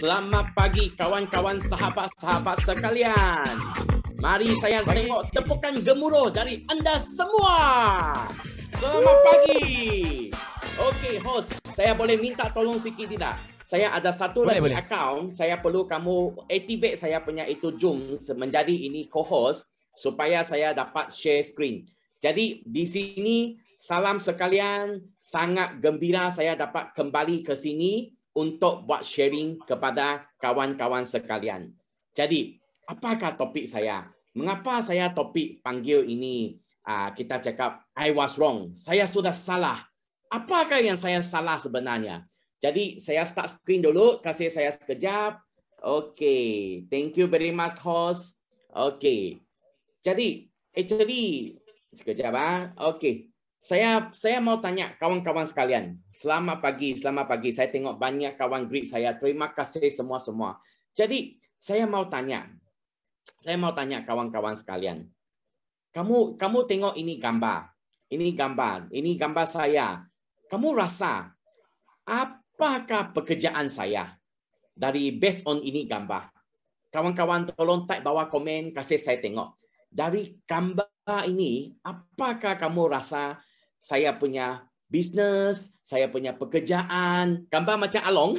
Selamat pagi kawan-kawan sahabat-sahabat sekalian. Mari saya pagi. tengok tepukan gemuruh dari anda semua. Selamat Woo. pagi. Okey host, saya boleh minta tolong sikit tidak? Saya ada satu boleh, lagi boleh. account, saya perlu kamu activate saya punya itu Zoom menjadi ini co-host supaya saya dapat share screen. Jadi di sini salam sekalian, sangat gembira saya dapat kembali ke sini untuk buat sharing kepada kawan-kawan sekalian. Jadi, apakah topik saya? Mengapa saya topik panggil ini? Uh, kita cakap, I was wrong. Saya sudah salah. Apakah yang saya salah sebenarnya? Jadi, saya start screen dulu. Kasih saya sekejap. Okay. Thank you very much, host. Okay. Jadi, actually, sekejap. Ha? Ah. Okay. Saya saya mau tanya kawan-kawan sekalian. Selamat pagi, selamat pagi. Saya tengok banyak kawan Greek saya. Terima kasih semua-semua. Jadi, saya mau tanya. Saya mau tanya kawan-kawan sekalian. Kamu kamu tengok ini gambar. Ini gambar. Ini gambar saya. Kamu rasa apakah pekerjaan saya dari based on ini gambar? Kawan-kawan tolong type bawah komen kasih saya tengok. Dari gambar ini, apakah kamu rasa saya punya bisnes, saya punya pekerjaan. Gambar macam Along.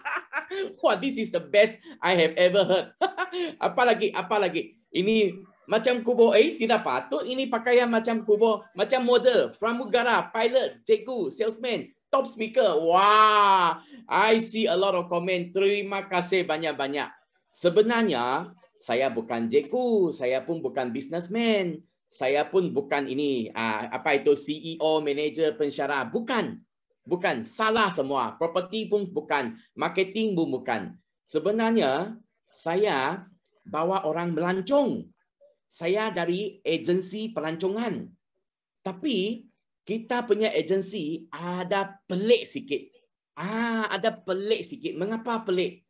Wah, this is the best I have ever heard. apa lagi? Apa lagi? Ini macam kubo eh tidak patut ini pakaian macam kubo macam model pramugara pilot cikgu salesman top speaker wah i see a lot of comment terima kasih banyak-banyak sebenarnya saya bukan cikgu saya pun bukan businessman saya pun bukan ini ah, apa itu CEO, manager, pensyarah. Bukan. Bukan. Salah semua. Property pun bukan. Marketing pun bukan. Sebenarnya, saya bawa orang melancong. Saya dari agensi pelancongan. Tapi, kita punya agensi ada pelik sikit. Ah, ada pelik sikit. Mengapa pelik?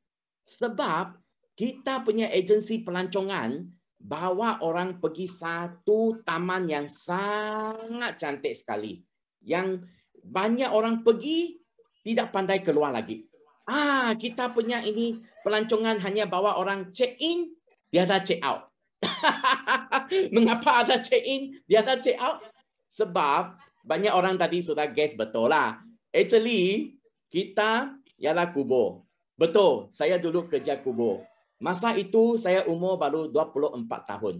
Sebab kita punya agensi pelancongan bawa orang pergi satu taman yang sangat cantik sekali. Yang banyak orang pergi tidak pandai keluar lagi. Ah, kita punya ini pelancongan hanya bawa orang check in, dia ada check out. Mengapa ada check in, dia ada check out? Sebab banyak orang tadi sudah guess betul lah. Actually, kita ialah kubur. Betul, saya dulu kerja kubur. Masa itu saya umur baru 24 tahun.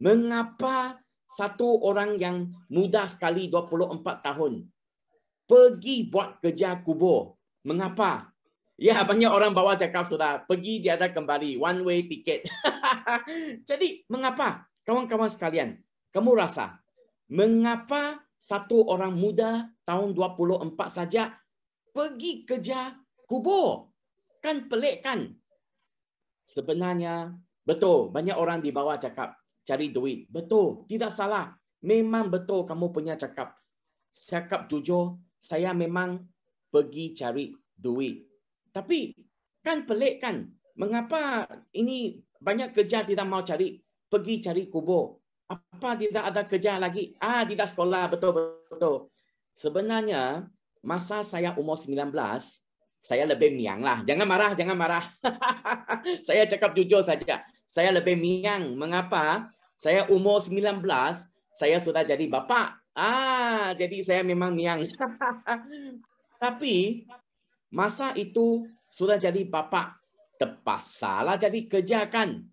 Mengapa satu orang yang muda sekali 24 tahun pergi buat kerja kubur? Mengapa? Ya, banyak orang bawa cakap sudah pergi dia ada kembali one way ticket. Jadi mengapa kawan-kawan sekalian? Kamu rasa mengapa satu orang muda tahun 24 saja pergi kerja kubur? Kan pelik kan? sebenarnya betul banyak orang di bawah cakap cari duit betul tidak salah memang betul kamu punya cakap cakap jujur saya memang pergi cari duit tapi kan pelik kan mengapa ini banyak kerja tidak mau cari pergi cari kubur apa tidak ada kerja lagi ah tidak sekolah betul betul sebenarnya masa saya umur saya lebih miang lah. Jangan marah, jangan marah. saya cakap jujur saja. Saya lebih miang. Mengapa? Saya umur 19, saya sudah jadi bapa. Ah, jadi saya memang miang. Tapi masa itu sudah jadi bapa, terpaksa lah jadi kerja kan.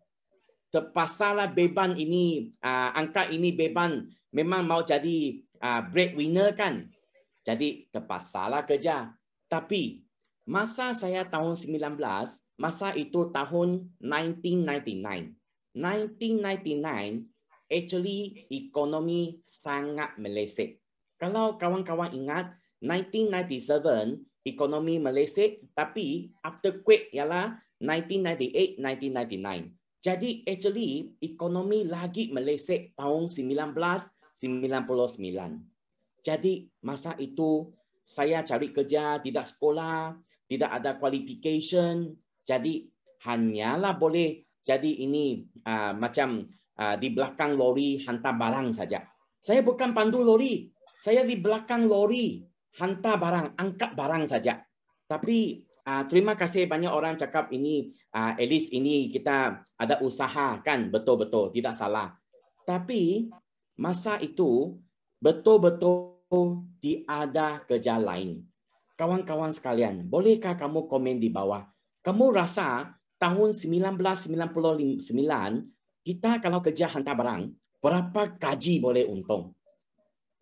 Terpaksa lah beban ini, uh, angka ini beban. Memang mau jadi uh, breadwinner kan. Jadi terpaksa lah kerja. Tapi masa saya tahun 19, masa itu tahun 1999. 1999, actually ekonomi sangat meleset. Kalau kawan-kawan ingat, 1997 ekonomi meleset, tapi after quake ialah 1998, 1999. Jadi actually ekonomi lagi meleset tahun 1999. Jadi masa itu saya cari kerja, tidak sekolah, tidak ada qualification jadi hanyalah boleh jadi ini uh, macam uh, di belakang lori hantar barang saja saya bukan pandu lori saya di belakang lori hantar barang angkat barang saja tapi uh, terima kasih banyak orang cakap ini uh, at least ini kita ada usaha kan betul-betul tidak salah tapi masa itu betul-betul tiada kerja lain kawan-kawan sekalian, bolehkah kamu komen di bawah? Kamu rasa tahun 1999, kita kalau kerja hantar barang, berapa gaji boleh untung?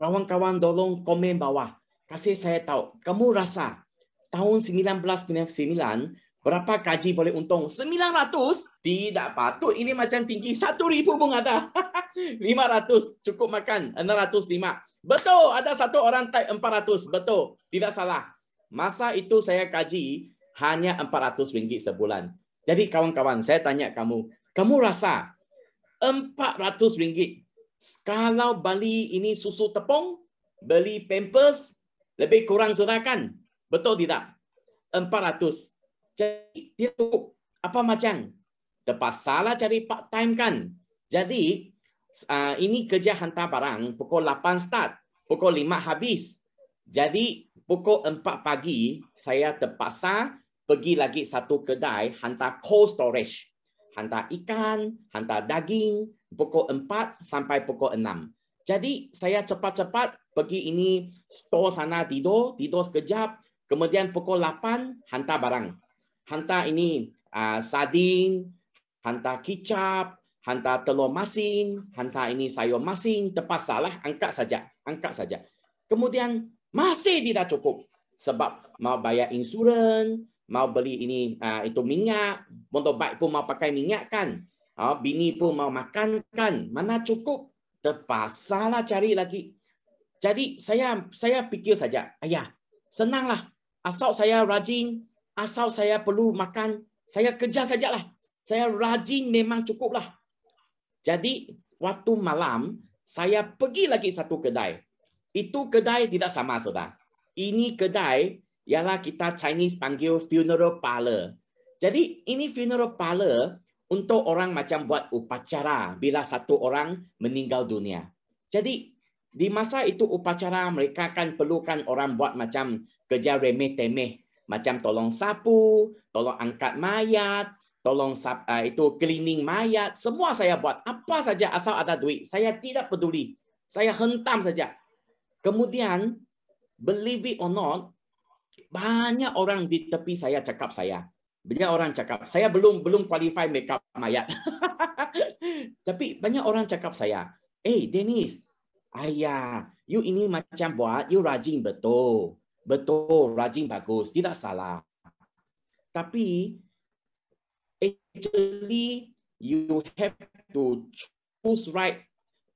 Kawan-kawan tolong komen bawah. Kasih saya tahu. Kamu rasa tahun 1999, berapa gaji boleh untung? 900? Tidak patut. Ini macam tinggi. 1,000 pun ada. 500 cukup makan. 605. Betul. Ada satu orang type 400. Betul. Tidak salah. Masa itu saya kaji hanya RM400 sebulan. Jadi kawan-kawan, saya tanya kamu, kamu rasa RM400 kalau beli ini susu tepung, beli pampers, lebih kurang sudah kan? Betul tidak? RM400. Jadi dia cukup. Apa macam? Tepat salah cari part time kan? Jadi uh, ini kerja hantar barang pukul 8 start, pukul 5 habis. Jadi pukul 4 pagi, saya terpaksa pergi lagi satu kedai hantar cold storage. Hantar ikan, hantar daging, pukul 4 sampai pukul 6. Jadi saya cepat-cepat pergi ini store sana tidur, tidur sekejap. Kemudian pukul 8, hantar barang. Hantar ini uh, sardin, hantar kicap, hantar telur masin, hantar ini sayur masin, terpaksa lah, angkat saja, angkat saja. Kemudian masih tidak cukup sebab mau bayar insurans, mau beli ini ah, itu minyak, motorbike pun mau pakai minyak kan, ah, bini pun mau makan kan, mana cukup? Terpaksa lah cari lagi. Jadi saya saya pikir saja, ayah senanglah asal saya rajin, asal saya perlu makan, saya kerja sajalah. Saya rajin memang cukuplah. Jadi waktu malam saya pergi lagi satu kedai itu kedai tidak sama, saudara. Ini kedai ialah kita Chinese panggil funeral parlor. Jadi ini funeral parlor untuk orang macam buat upacara bila satu orang meninggal dunia. Jadi di masa itu upacara mereka akan perlukan orang buat macam kerja remeh temeh macam tolong sapu, tolong angkat mayat, tolong sap, uh, itu cleaning mayat, semua saya buat apa saja asal ada duit. Saya tidak peduli. Saya hentam saja. Kemudian, believe it or not, banyak orang di tepi saya cakap saya. Banyak orang cakap, saya belum belum qualify makeup mayat. Tapi banyak orang cakap saya, eh hey, Dennis, ayah, you ini macam buat, you rajin betul. Betul, rajin bagus, tidak salah. Tapi, actually, you have to choose right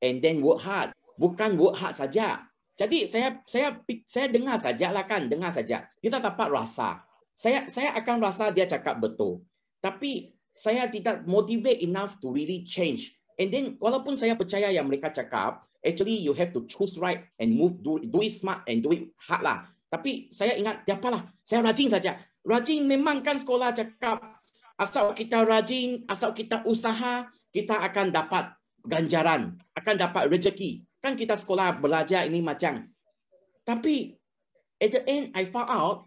and then work hard. Bukan work hard saja, jadi saya saya saya dengar saja lah kan, dengar saja. Kita dapat rasa. Saya saya akan rasa dia cakap betul. Tapi saya tidak motivate enough to really change. And then walaupun saya percaya yang mereka cakap, actually you have to choose right and move do, do it smart and do it hard lah. Tapi saya ingat dia apa lah? saya rajin saja. Rajin memang kan sekolah cakap asal kita rajin, asal kita usaha, kita akan dapat ganjaran, akan dapat rezeki kan kita sekolah belajar ini macam. Tapi at the end I found out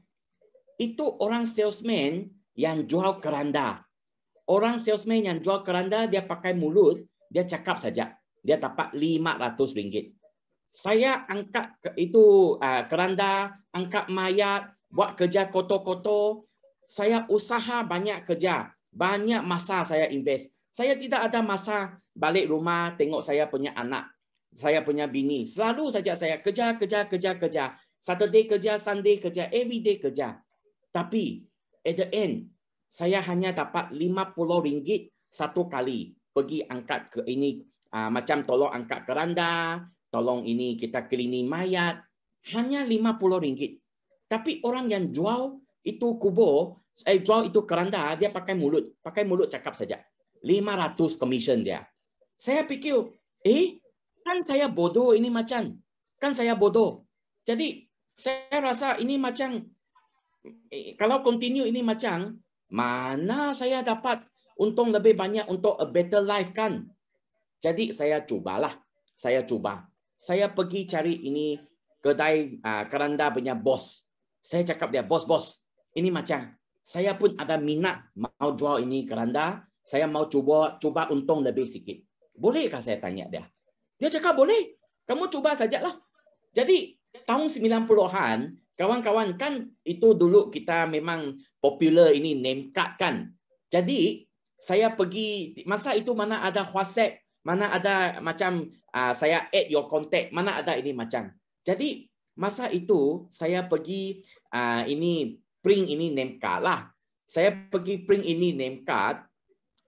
itu orang salesman yang jual keranda. Orang salesman yang jual keranda dia pakai mulut, dia cakap saja. Dia dapat RM500. Saya angkat itu ah, keranda, angkat mayat, buat kerja kotor-kotor. Saya usaha banyak kerja, banyak masa saya invest. Saya tidak ada masa balik rumah tengok saya punya anak saya punya bini. Selalu saja saya kerja, kerja, kerja, kerja. Saturday kerja, Sunday kerja, every day kerja. Tapi, at the end, saya hanya dapat RM50 satu kali pergi angkat ke ini. Uh, macam tolong angkat keranda, tolong ini kita kelini mayat. Hanya RM50. Tapi orang yang jual itu kubur, eh, jual itu keranda, dia pakai mulut. Pakai mulut cakap saja. 500 commission dia. Saya fikir, eh, kan saya bodoh ini macam kan saya bodoh jadi saya rasa ini macam eh, kalau continue ini macam mana saya dapat untung lebih banyak untuk a better life kan jadi saya cubalah saya cuba saya pergi cari ini kedai uh, keranda punya bos saya cakap dia bos bos ini macam saya pun ada minat mau jual ini keranda saya mau cuba cuba untung lebih sikit bolehkah saya tanya dia dia cakap boleh. Kamu cuba sajalah. Jadi tahun 90-an, kawan-kawan kan itu dulu kita memang popular ini name card kan. Jadi saya pergi masa itu mana ada WhatsApp, mana ada macam uh, saya add your contact, mana ada ini macam. Jadi masa itu saya pergi uh, ini print ini name card lah. Saya pergi print ini name card.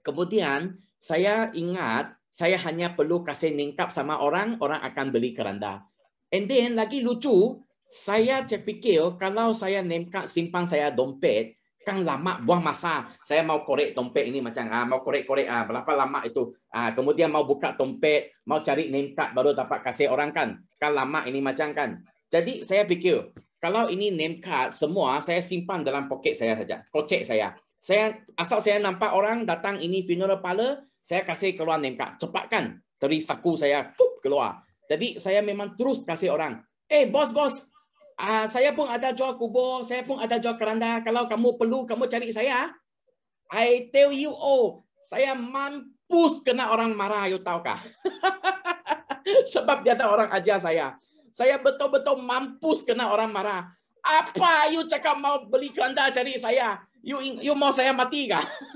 Kemudian saya ingat saya hanya perlu kasih ningkap sama orang, orang akan beli keranda. And then lagi lucu, saya terfikir kalau saya nengkap simpan saya dompet, kan lama buang masa. Saya mau korek dompet ini macam ah mau korek-korek ah berapa lama itu. Ah kemudian mau buka dompet, mau cari nengkap baru dapat kasih orang kan. Kan lama ini macam kan. Jadi saya fikir kalau ini name card semua saya simpan dalam poket saya saja. Kocek saya. Saya asal saya nampak orang datang ini funeral parlor, Saya kasih keluar name Cepatkan dari saku saya pup, keluar. Jadi saya memang terus kasih orang. Eh bos bos, uh, saya pun ada jual kubur, saya pun ada jual keranda. Kalau kamu perlu, kamu cari saya. Ah. I tell you oh, saya mampus kena orang marah, you tahu kah? Sebab dia ada orang ajar saya. Saya betul-betul mampus kena orang marah. Apa you cakap mau beli keranda cari saya? You you mau saya mati kah?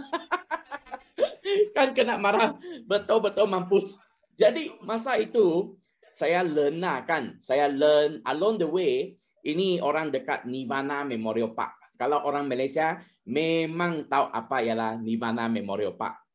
kan kena marah betul-betul mampus. Jadi masa itu saya lena lah kan, saya learn along the way. Ini orang dekat Nirvana Memorial Park. Kalau orang Malaysia memang tahu apa ialah Nirvana Memorial Park.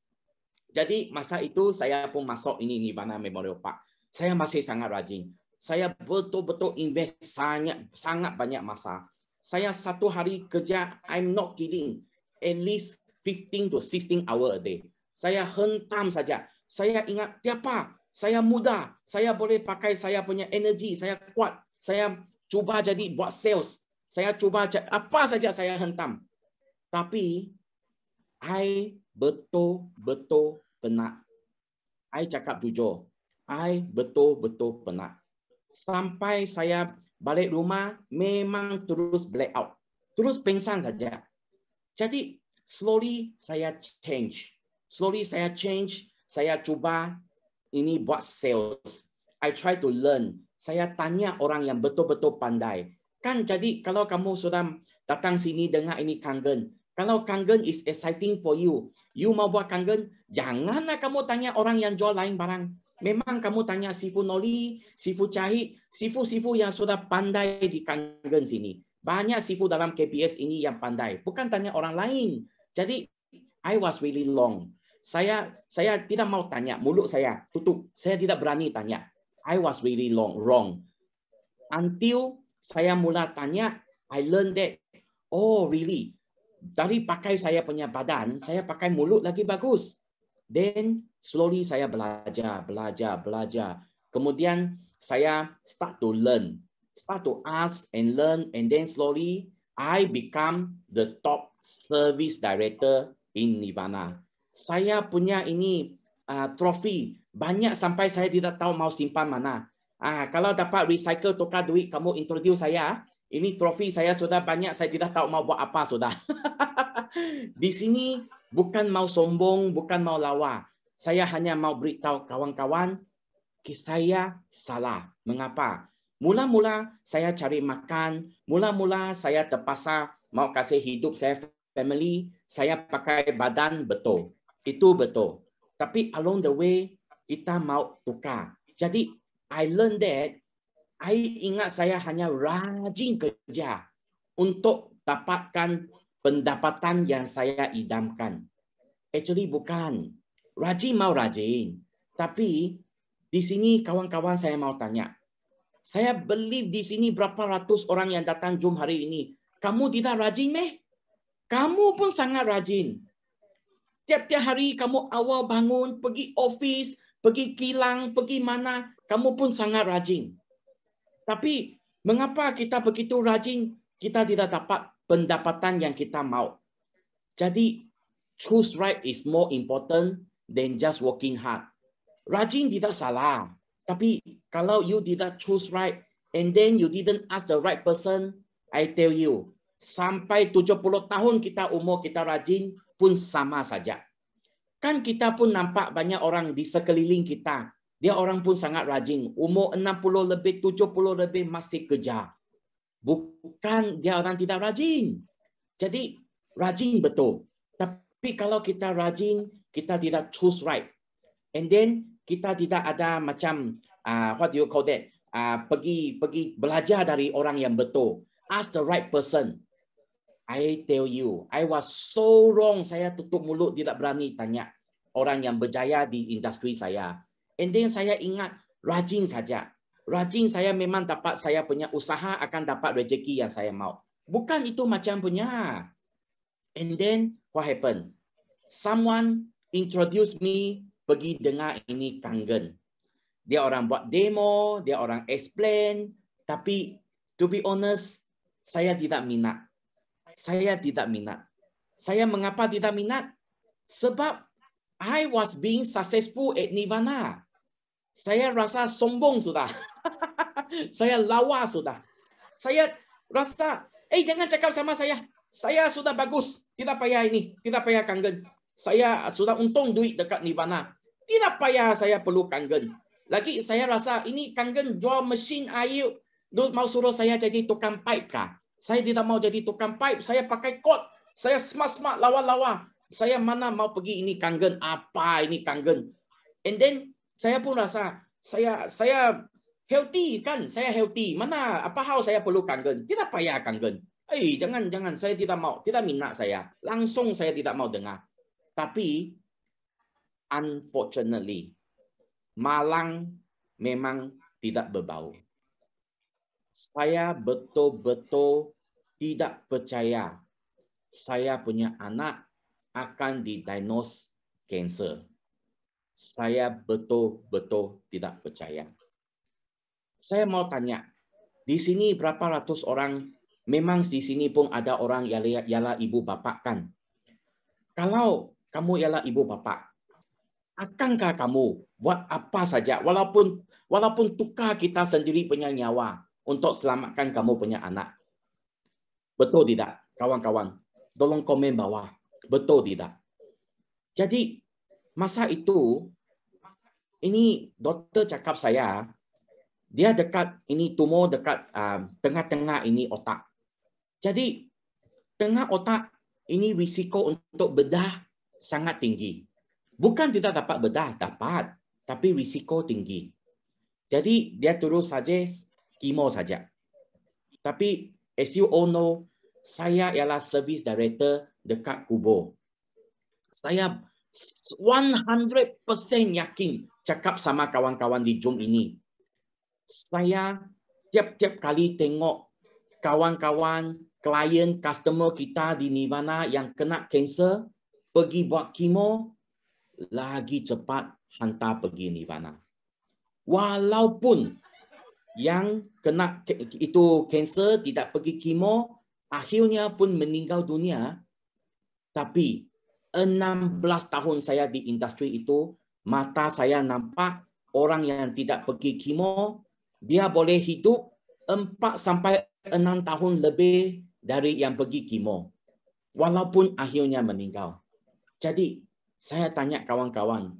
Jadi masa itu saya pun masuk ini Nirvana Memorial Park. Saya masih sangat rajin. Saya betul-betul invest sangat sangat banyak masa. Saya satu hari kerja, I'm not kidding, at least 15 to 16 hour a day saya hentam saja. Saya ingat tiapa, saya muda, saya boleh pakai saya punya energi, saya kuat, saya cuba jadi buat sales, saya cuba apa saja saya hentam. Tapi, I betul-betul penat. I cakap jujur, I betul-betul penat. Sampai saya balik rumah, memang terus blackout, Terus pingsan saja. Jadi, slowly saya change slowly saya change, saya cuba ini buat sales. I try to learn. Saya tanya orang yang betul-betul pandai. Kan jadi kalau kamu sudah datang sini dengar ini kangen, kalau kangen is exciting for you, you mau buat kangen, janganlah kamu tanya orang yang jual lain barang. Memang kamu tanya sifu noli, sifu cahi, sifu-sifu yang sudah pandai di kangen sini. Banyak sifu dalam KPS ini yang pandai. Bukan tanya orang lain. Jadi I was really long. Saya saya tidak mau tanya, mulut saya tutup. Saya tidak berani tanya. I was really long wrong. Until saya mula tanya, I learned that oh really. Dari pakai saya punya badan, saya pakai mulut lagi bagus. Then slowly saya belajar, belajar, belajar. Kemudian saya start to learn, start to ask and learn and then slowly I become the top service director in nirvana. Saya punya ini uh, trofi banyak sampai saya tidak tahu mau simpan mana. Ah, kalau dapat recycle tukar duit, kamu introduce saya. Ah. Ini trofi saya sudah banyak, saya tidak tahu mau buat apa sudah. Di sini bukan mau sombong, bukan mau lawa. Saya hanya mau beritahu kawan-kawan, saya salah. Mengapa? Mula-mula saya cari makan, mula-mula saya terpaksa mau kasih hidup saya family, saya pakai badan betul. Itu betul. Tapi along the way, kita mau tukar. Jadi, I learn that I ingat saya hanya rajin kerja untuk dapatkan pendapatan yang saya idamkan. Actually bukan. Rajin mau rajin. Tapi di sini kawan-kawan saya mau tanya. Saya believe di sini berapa ratus orang yang datang Zoom hari ini. Kamu tidak rajin meh? Kamu pun sangat rajin. Tiap-tiap hari kamu awal bangun, pergi office, pergi kilang, pergi mana, kamu pun sangat rajin. Tapi mengapa kita begitu rajin, kita tidak dapat pendapatan yang kita mau. Jadi, choose right is more important than just working hard. Rajin tidak salah. Tapi kalau you tidak choose right, and then you didn't ask the right person, I tell you, sampai 70 tahun kita umur kita rajin pun sama saja. Kan kita pun nampak banyak orang di sekeliling kita. Dia orang pun sangat rajin. Umur 60 lebih, 70 lebih masih kerja. Bukan dia orang tidak rajin. Jadi rajin betul. Tapi kalau kita rajin, kita tidak choose right. And then kita tidak ada macam uh, what do you call that? Uh, pergi pergi belajar dari orang yang betul. Ask the right person. I tell you, I was so wrong. Saya tutup mulut, tidak berani tanya orang yang berjaya di industri saya. And then saya ingat, rajin saja. Rajin saya memang dapat saya punya usaha akan dapat rezeki yang saya mau. Bukan itu macam punya. And then, what happened? Someone introduce me pergi dengar ini kangen. Dia orang buat demo, dia orang explain. Tapi, to be honest, saya tidak minat saya tidak minat. Saya mengapa tidak minat? Sebab I was being successful at Nirvana. Saya rasa sombong sudah. saya lawa sudah. Saya rasa, eh jangan cakap sama saya. Saya sudah bagus. Tidak payah ini. Tidak payah kangen. Saya sudah untung duit dekat Nirvana. Tidak payah saya perlu kangen. Lagi saya rasa ini kangen jual mesin air. Mau suruh saya jadi tukang pipe kah? Saya tidak mau jadi tukang pipe. Saya pakai kot. Saya smart-smart, lawa-lawa. Saya mana mau pergi ini kangen. Apa ini kangen? And then, saya pun rasa, saya saya healthy kan? Saya healthy. Mana, apa hal saya perlu kangen? Tidak payah kangen. Eh, jangan, jangan. Saya tidak mau. Tidak minat saya. Langsung saya tidak mau dengar. Tapi, unfortunately, malang memang tidak berbau. Saya betul-betul tidak percaya saya punya anak akan didiagnos kanser. Saya betul-betul tidak percaya. Saya mau tanya, di sini berapa ratus orang? Memang di sini pun ada orang yang ialah ibu bapa kan? Kalau kamu ialah ibu bapa, akankah kamu buat apa saja walaupun walaupun tukar kita sendiri punya nyawa untuk selamatkan kamu punya anak? Betul tidak, kawan-kawan? Tolong komen bawah. Betul tidak? Jadi, masa itu, ini doktor cakap saya, dia dekat, ini tumor dekat ah, tengah-tengah ini otak. Jadi, tengah otak ini risiko untuk bedah sangat tinggi. Bukan tidak dapat bedah, dapat. Tapi risiko tinggi. Jadi, dia terus suggest kemo saja. Tapi As you all know, saya ialah service director dekat Kubo. Saya 100% yakin cakap sama kawan-kawan di Zoom ini. Saya tiap-tiap kali tengok kawan-kawan, klien, customer kita di Nirvana yang kena kanser pergi buat kemo, lagi cepat hantar pergi Nirvana. Walaupun yang kena itu kanser tidak pergi kemo akhirnya pun meninggal dunia tapi 16 tahun saya di industri itu mata saya nampak orang yang tidak pergi kemo dia boleh hidup 4 sampai 6 tahun lebih dari yang pergi kemo walaupun akhirnya meninggal jadi saya tanya kawan-kawan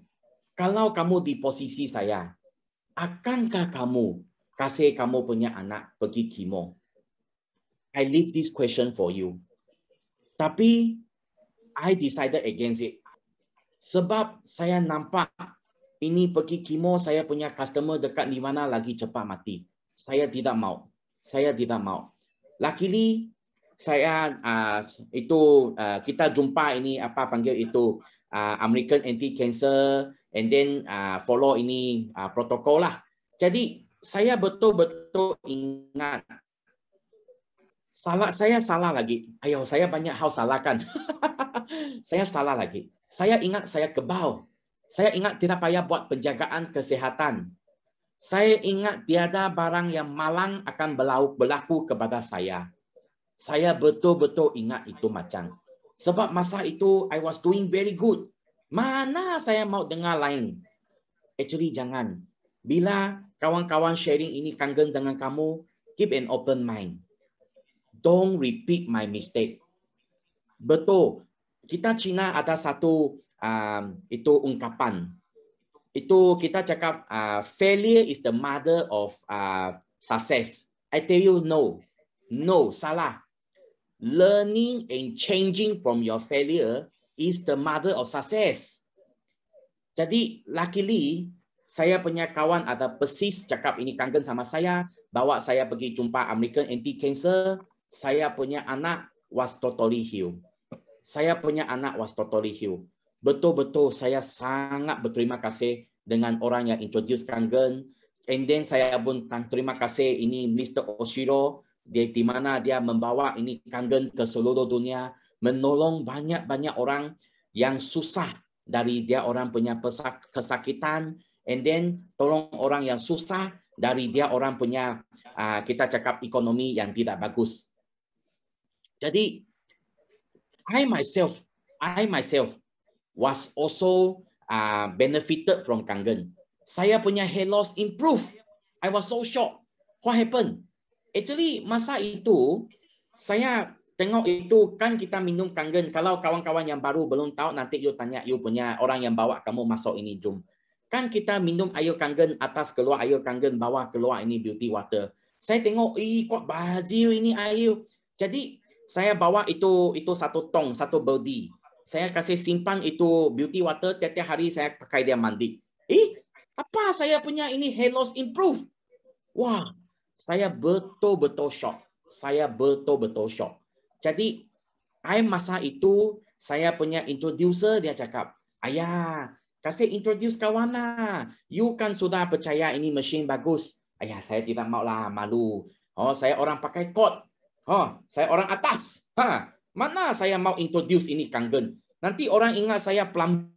kalau kamu di posisi saya akankah kamu kasih kamu punya anak pergi kimo. I leave this question for you. Tapi, I decided against it. Sebab saya nampak ini pergi kimo, saya punya customer dekat di mana lagi cepat mati. Saya tidak mau. Saya tidak mau. Luckily, saya uh, itu uh, kita jumpa ini apa panggil itu uh, American Anti Cancer and then uh, follow ini uh, protokol lah. Jadi saya betul-betul ingat salah saya salah lagi ayo saya banyak hal salah kan? saya salah lagi saya ingat saya kebal saya ingat tidak payah buat penjagaan kesehatan saya ingat tiada barang yang malang akan berlaku, berlaku kepada saya saya betul-betul ingat itu macam sebab masa itu I was doing very good mana saya mau dengar lain actually jangan bila kawan-kawan sharing ini kangen dengan kamu, keep an open mind. Don't repeat my mistake. Betul. Kita Cina ada satu um, itu ungkapan. Itu kita cakap uh, failure is the mother of uh, success. I tell you no. No, salah. Learning and changing from your failure is the mother of success. Jadi, luckily, saya punya kawan atau persis cakap ini kangen sama saya, bawa saya pergi jumpa American Anti Cancer, saya punya anak was totally healed. Saya punya anak was totally healed. Betul-betul saya sangat berterima kasih dengan orang yang introduce kangen. And then saya pun terima kasih ini Mr. Oshiro, dia, di mana dia membawa ini kangen ke seluruh dunia, menolong banyak-banyak orang yang susah dari dia orang punya pesak, kesakitan, and then tolong orang yang susah dari dia orang punya uh, kita cakap ekonomi yang tidak bagus. Jadi I myself, I myself was also uh, benefited from kangen. Saya punya hair loss improve. I was so shocked. What happened? Actually masa itu saya tengok itu kan kita minum kangen. Kalau kawan-kawan yang baru belum tahu nanti you tanya you punya orang yang bawa kamu masuk ini jump. Kan kita minum air kangen atas keluar, air kangen bawah keluar ini beauty water. Saya tengok, ih kok bajil ini air. Jadi saya bawa itu itu satu tong, satu body. Saya kasih simpan itu beauty water, tiap-tiap hari saya pakai dia mandi. Ih, apa saya punya ini hair loss improve? Wah, saya betul-betul shock. Saya betul-betul shock. Jadi, air masa itu, saya punya introducer, dia cakap, Ayah, kasih introduce kawan lah. You kan sudah percaya ini mesin bagus. Ayah, saya tidak lah malu. Oh, saya orang pakai kot. Oh, saya orang atas. Ha, mana saya mau introduce ini kanggen? Nanti orang ingat saya pelam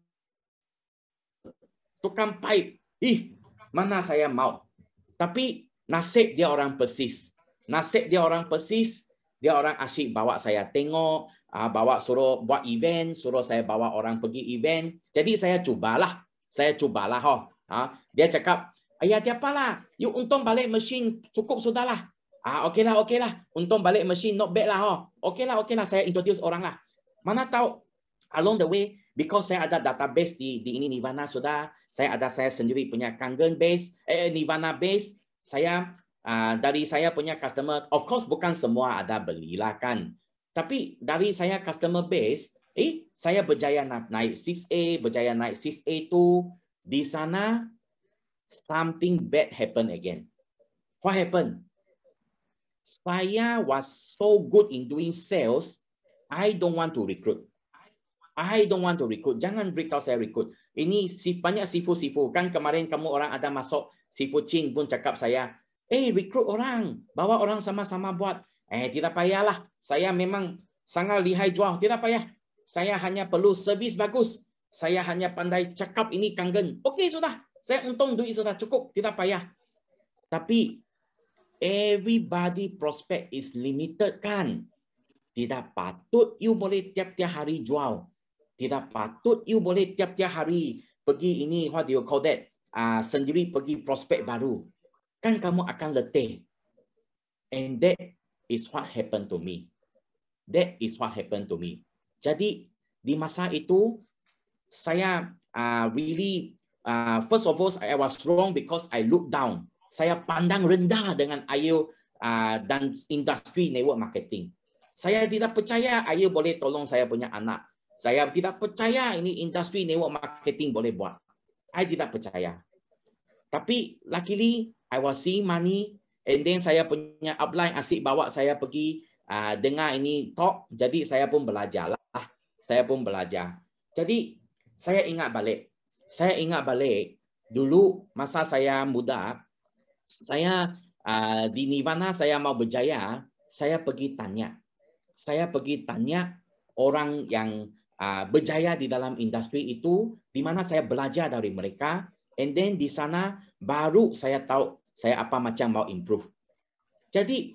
tukang pipe. Ih, mana saya mau? Tapi nasib dia orang persis. Nasib dia orang persis. Dia orang asyik bawa saya tengok uh, bawa suruh buat event, suruh saya bawa orang pergi event. Jadi saya cubalah. Saya cubalah. Oh. Uh, dia cakap, ya dia apalah. You untung balik mesin cukup sudahlah. Ah uh, okeylah okeylah. Untung balik mesin not bad lah. Oh. Okeylah okeylah saya introduce orang lah. Mana tahu along the way because saya ada database di di ini Nirvana sudah, saya ada saya sendiri punya Kangen base, eh Nirvana base, saya Uh, dari saya punya customer, of course bukan semua ada belilah kan. Tapi dari saya customer base, eh saya berjaya na naik 6A, berjaya naik 6 a tu Di sana, something bad happen again. What happened? Saya was so good in doing sales, I don't want to recruit. I don't want to recruit. Jangan beritahu saya recruit. Ini banyak sifu-sifu. Kan kemarin kamu orang ada masuk, sifu Ching pun cakap saya, eh hey, recruit orang, bawa orang sama-sama buat. Eh, tidak payahlah. Saya memang sangat lihai jual. Tidak payah. Saya hanya perlu servis bagus. Saya hanya pandai cakap ini kangen. Okey, sudah. Saya untung duit sudah cukup. Tidak payah. Tapi, everybody prospect is limited, kan? Tidak patut you boleh tiap-tiap hari jual. Tidak patut you boleh tiap-tiap hari pergi ini, what do you call that? Uh, sendiri pergi prospek baru. Kan kamu akan letih. And that is what happened to me. That is what happened to me. Jadi di masa itu saya uh, really uh, first of all I was wrong because I looked down. Saya pandang rendah dengan Ayu uh, ah, dan industri network marketing. Saya tidak percaya Ayu boleh tolong saya punya anak. Saya tidak percaya ini industri network marketing boleh buat. I tidak percaya. Tapi luckily I was seeing money And then saya punya upline asyik bawa saya pergi uh, dengar ini talk. Jadi saya pun belajar lah. Saya pun belajar. Jadi saya ingat balik. Saya ingat balik dulu masa saya muda, saya uh, di Nirvana saya mau berjaya, saya pergi tanya. Saya pergi tanya orang yang uh, berjaya di dalam industri itu, di mana saya belajar dari mereka, and then di sana baru saya tahu saya apa macam mau improve. Jadi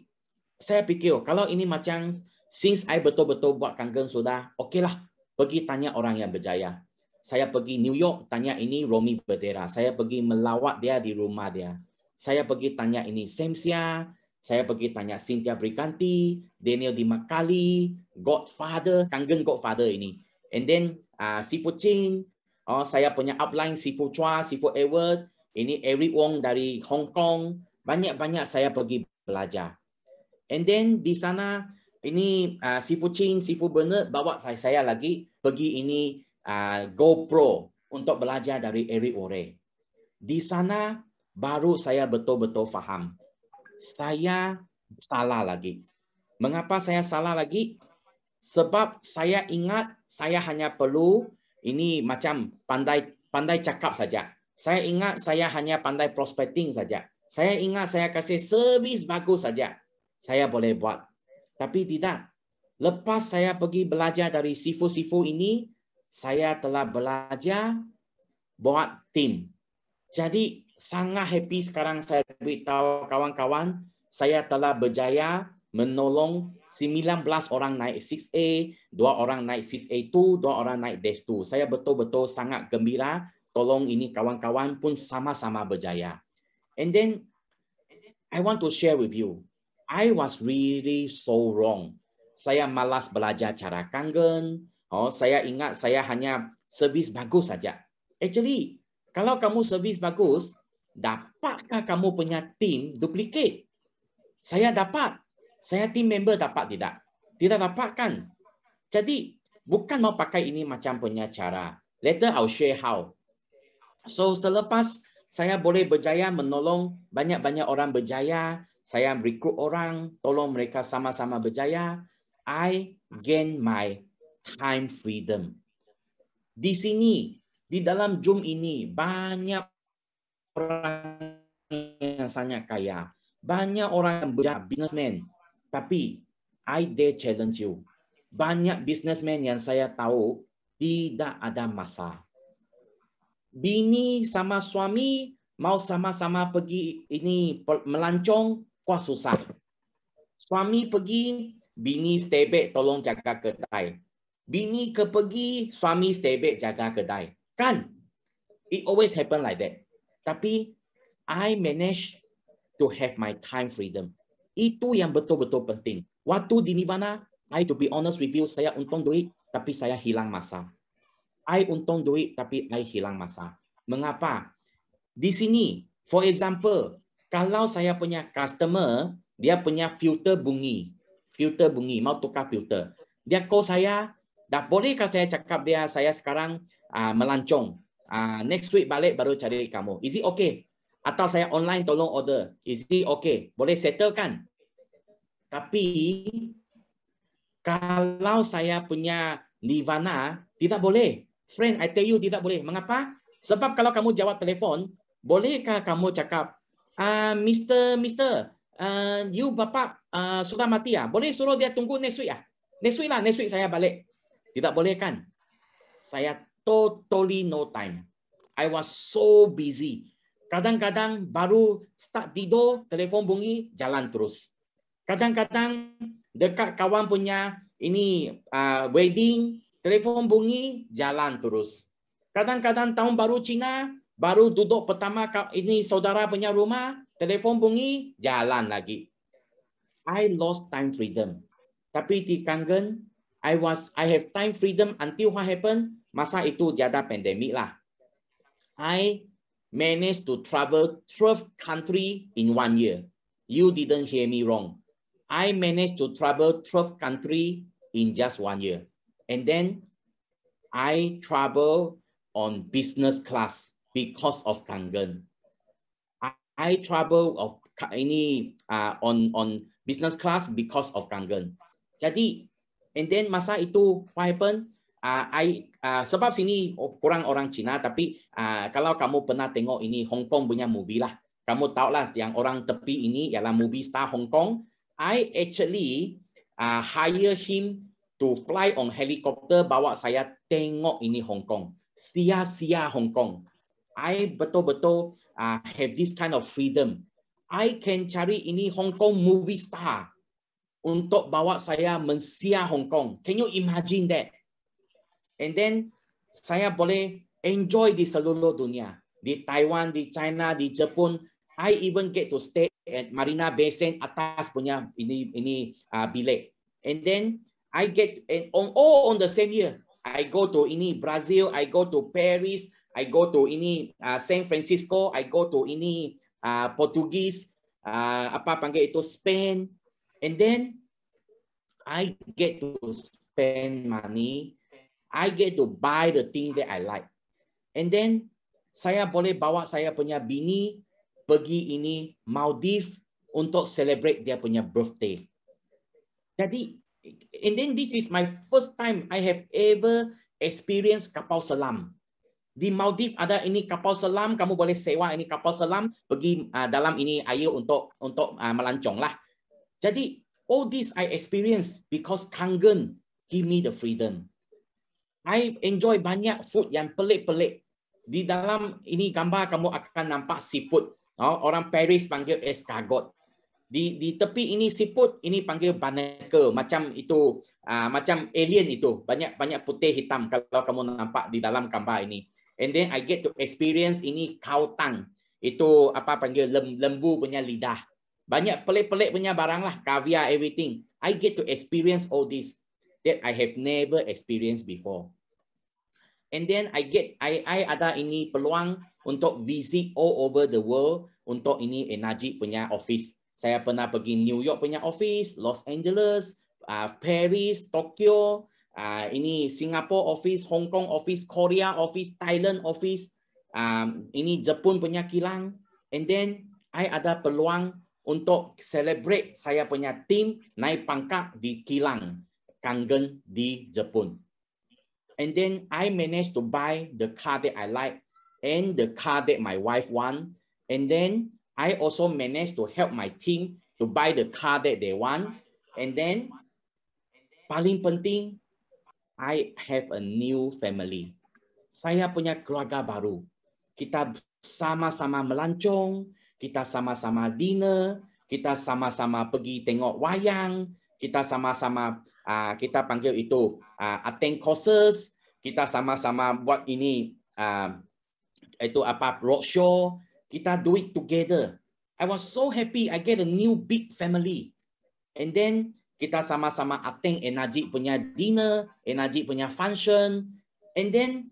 saya pikir oh, kalau ini macam since I betul-betul buat kangen sudah, okelah pergi tanya orang yang berjaya. Saya pergi New York tanya ini Romi Bedera. Saya pergi melawat dia di rumah dia. Saya pergi tanya ini Samsia. Saya pergi tanya Cynthia Briganti, Daniel Dimakali, Godfather, kangen Godfather ini. And then uh, Sifu Ching, oh, saya punya upline Sifu Chua, Sifu Edward, ini Eric Wong dari Hong Kong banyak-banyak saya pergi belajar and then di sana ini uh, Sifu Ching Sifu Bernard bawa saya, lagi pergi ini uh, GoPro untuk belajar dari Eric Ore di sana baru saya betul-betul faham saya salah lagi mengapa saya salah lagi sebab saya ingat saya hanya perlu ini macam pandai pandai cakap saja saya ingat saya hanya pandai prospecting saja. Saya ingat saya kasih servis bagus saja. Saya boleh buat. Tapi tidak. Lepas saya pergi belajar dari sifu-sifu ini, saya telah belajar buat tim. Jadi sangat happy sekarang saya beritahu kawan-kawan, saya telah berjaya menolong 19 orang naik 6A, 2 orang naik 6A2, 2 orang naik Dash 2. Saya betul-betul sangat gembira tolong ini kawan-kawan pun sama-sama berjaya. And then I want to share with you. I was really so wrong. Saya malas belajar cara kangen. Oh, saya ingat saya hanya servis bagus saja. Actually, kalau kamu servis bagus, dapatkah kamu punya team duplicate? Saya dapat. Saya team member dapat tidak? Tidak dapat kan? Jadi, bukan mau pakai ini macam punya cara. Later I'll share how. So selepas saya boleh berjaya menolong banyak-banyak orang berjaya, saya rekrut orang, tolong mereka sama-sama berjaya, I gain my time freedom. Di sini, di dalam Zoom ini, banyak orang yang sangat kaya. Banyak orang yang berjaya, businessman. Tapi, I dare challenge you. Banyak businessman yang saya tahu tidak ada masa bini sama suami mau sama-sama pergi ini melancong kuah susah. Suami pergi, bini stay back tolong jaga kedai. Bini ke pergi, suami stay back jaga kedai. Kan? It always happen like that. Tapi, I manage to have my time freedom. Itu yang betul-betul penting. Waktu di mana? I to be honest with you, saya untung duit, tapi saya hilang masa. I untung duit tapi I hilang masa. Mengapa? Di sini, for example, kalau saya punya customer, dia punya filter bunyi. Filter bunyi, mau tukar filter. Dia call saya, dah bolehkah saya cakap dia, saya sekarang uh, melancong. Uh, next week balik baru cari kamu. Is it okay? Atau saya online tolong order. Is it okay? Boleh settle kan? Tapi, kalau saya punya Nirvana, tidak boleh. Friend, I tell you tidak boleh. Mengapa? Sebab kalau kamu jawab telefon, bolehkah kamu cakap, uh, Mr. Mr. Uh, you bapa uh, ah, sudah mati ya? Boleh suruh dia tunggu next week ya? Next week lah, next week saya balik. Tidak boleh kan? Saya totally no time. I was so busy. Kadang-kadang baru start tidur, telefon bunyi, jalan terus. Kadang-kadang dekat kawan punya ini uh, wedding, telefon bunyi, jalan terus. Kadang-kadang tahun baru Cina, baru duduk pertama ini saudara punya rumah, telefon bunyi, jalan lagi. I lost time freedom. Tapi di Kangen, I was I have time freedom until what happened? Masa itu ada pandemik lah. I managed to travel 12 country in one year. You didn't hear me wrong. I managed to travel 12 country in just one year. And then I travel on business class because of Kangen. I, I travel of any uh, on on business class because of Kangen. Jadi, and then masa itu what happened? Uh, I, uh, sebab sini kurang orang Cina, tapi uh, kalau kamu pernah tengok ini Hong Kong punya movie lah, kamu tahu lah yang orang tepi ini ialah movie star Hong Kong. I actually uh, hire him to fly on helicopter bawa saya tengok ini Hong Kong. Sia-sia Hong Kong. I betul-betul uh, have this kind of freedom. I can cari ini Hong Kong movie star untuk bawa saya mensia Hong Kong. Can you imagine that? And then saya boleh enjoy di seluruh dunia. Di Taiwan, di China, di Jepun. I even get to stay at Marina Bay Sands atas punya ini ini uh, bilik. And then I get and on all on the same year. I go to any Brazil, I go to Paris, I go to any uh, San Francisco, I go to any uh, Portuguese, uh, apa panggil itu Spain, and then I get to spend money, I get to buy the thing that I like, and then saya boleh bawa saya punya bini pergi ini Maldives untuk celebrate dia punya birthday. Jadi and then this is my first time I have ever experienced kapal selam. Di Maldives ada ini kapal selam, kamu boleh sewa ini kapal selam pergi uh, dalam ini air untuk untuk uh, melancong lah. Jadi all this I experience because Kangen give me the freedom. I enjoy banyak food yang pelik-pelik. Di dalam ini gambar kamu akan nampak seafood. Oh, orang Paris panggil escargot di di tepi ini siput ini panggil barnacle macam itu uh, macam alien itu banyak banyak putih hitam kalau kamu nampak di dalam gambar ini and then i get to experience ini kautang itu apa panggil lem, lembu punya lidah banyak pelik-pelik punya barang lah kaviar everything i get to experience all this that i have never experienced before and then i get i i ada ini peluang untuk visit all over the world untuk ini Najib punya office saya pernah pergi New York punya office, Los Angeles, uh, Paris, Tokyo, uh, ini Singapore office, Hong Kong office, Korea office, Thailand office, um, ini Jepun punya kilang. And then, I ada peluang untuk celebrate saya punya team naik pangkat di kilang kangen di Jepun. And then I managed to buy the car that I like and the car that my wife want. And then I also managed to help my team to buy the car that they want. And then, paling penting, I have a new family. Saya punya keluarga baru. Kita sama-sama melancong, kita sama-sama dinner, kita sama-sama pergi tengok wayang, kita sama-sama uh, kita panggil itu uh, attend courses, kita sama-sama buat ini uh, itu apa roadshow, kita do it together. I was so happy I get a new big family. And then kita sama-sama attend Najib punya dinner, and Najib punya function. And then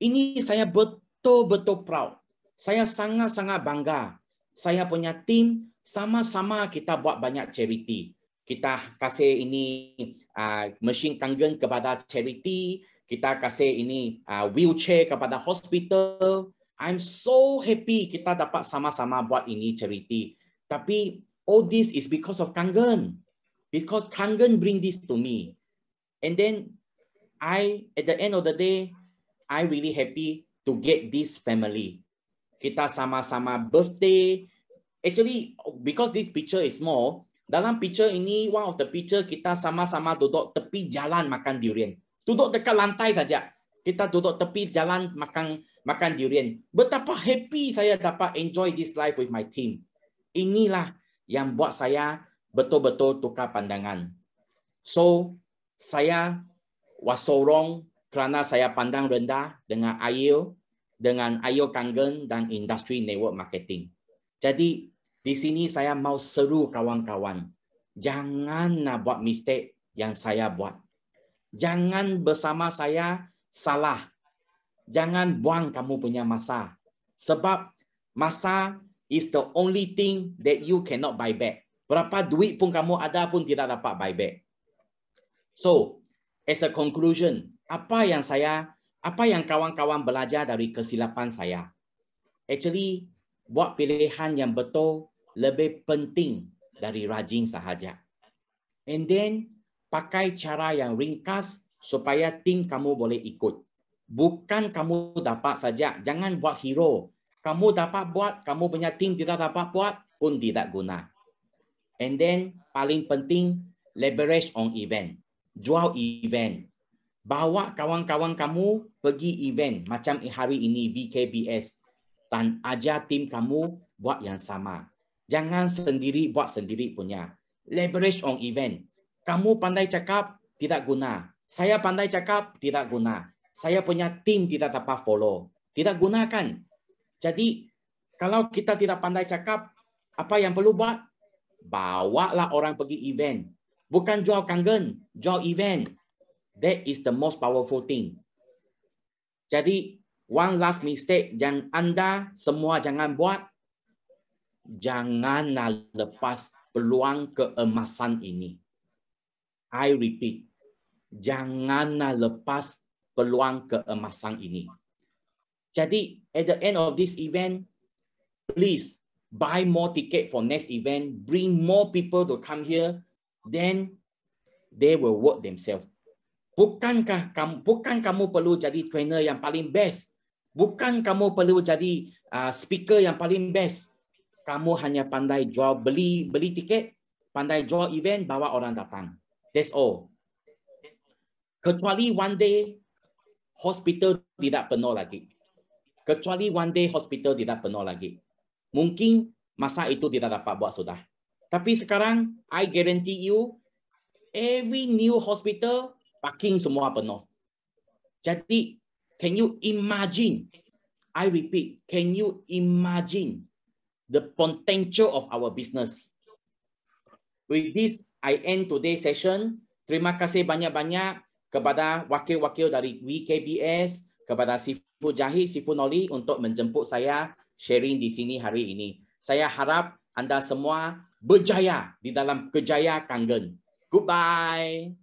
ini saya betul-betul proud. Saya sangat-sangat bangga. Saya punya team sama-sama kita buat banyak charity. Kita kasih ini uh, mesin kangen kepada charity. Kita kasih ini uh, wheelchair kepada hospital. I'm so happy kita dapat sama-sama buat ini charity. Tapi all this is because of Kangen. Because Kangen bring this to me. And then I, at the end of the day, I really happy to get this family. Kita sama-sama birthday. Actually, because this picture is small, dalam picture ini, one of the picture kita sama-sama duduk tepi jalan makan durian. Duduk dekat lantai saja kita duduk tepi jalan makan makan durian. Betapa happy saya dapat enjoy this life with my team. Inilah yang buat saya betul-betul tukar pandangan. So, saya was so wrong kerana saya pandang rendah dengan IEL, dengan IEL Kangen dan Industry Network Marketing. Jadi, di sini saya mau seru kawan-kawan. Jangan nak buat mistake yang saya buat. Jangan bersama saya salah. Jangan buang kamu punya masa. Sebab masa is the only thing that you cannot buy back. Berapa duit pun kamu ada pun tidak dapat buy back. So, as a conclusion, apa yang saya, apa yang kawan-kawan belajar dari kesilapan saya? Actually, buat pilihan yang betul lebih penting dari rajin sahaja. And then, pakai cara yang ringkas supaya tim kamu boleh ikut. Bukan kamu dapat saja, jangan buat hero. Kamu dapat buat, kamu punya tim tidak dapat buat pun tidak guna. And then paling penting leverage on event. Jual event. Bawa kawan-kawan kamu pergi event macam hari ini BKBS dan ajar tim kamu buat yang sama. Jangan sendiri buat sendiri punya. Leverage on event. Kamu pandai cakap tidak guna. Saya pandai cakap, tidak guna. Saya punya tim tidak dapat follow. Tidak gunakan. Jadi, kalau kita tidak pandai cakap, apa yang perlu buat? Bawalah orang pergi event. Bukan jual kangen, jual event. That is the most powerful thing. Jadi, one last mistake yang anda semua jangan buat, Jangan lepas peluang keemasan ini. I repeat, janganlah lepas peluang keemasan ini. Jadi, at the end of this event, please buy more ticket for next event, bring more people to come here, then they will work themselves. Bukankah kamu, bukan kamu perlu jadi trainer yang paling best? Bukan kamu perlu jadi uh, speaker yang paling best? Kamu hanya pandai jual beli beli tiket, pandai jual event, bawa orang datang. That's all. Kecuali one day hospital tidak penuh lagi. Kecuali one day hospital tidak penuh lagi. Mungkin masa itu tidak dapat buat sudah. Tapi sekarang, I guarantee you, every new hospital, parking semua penuh. Jadi, can you imagine, I repeat, can you imagine the potential of our business? With this, I end today's session. Terima kasih banyak-banyak kepada wakil-wakil dari WKBS, kepada Sifu Jahi, Sifu Noli untuk menjemput saya sharing di sini hari ini. Saya harap anda semua berjaya di dalam kejayaan Kangen. Goodbye.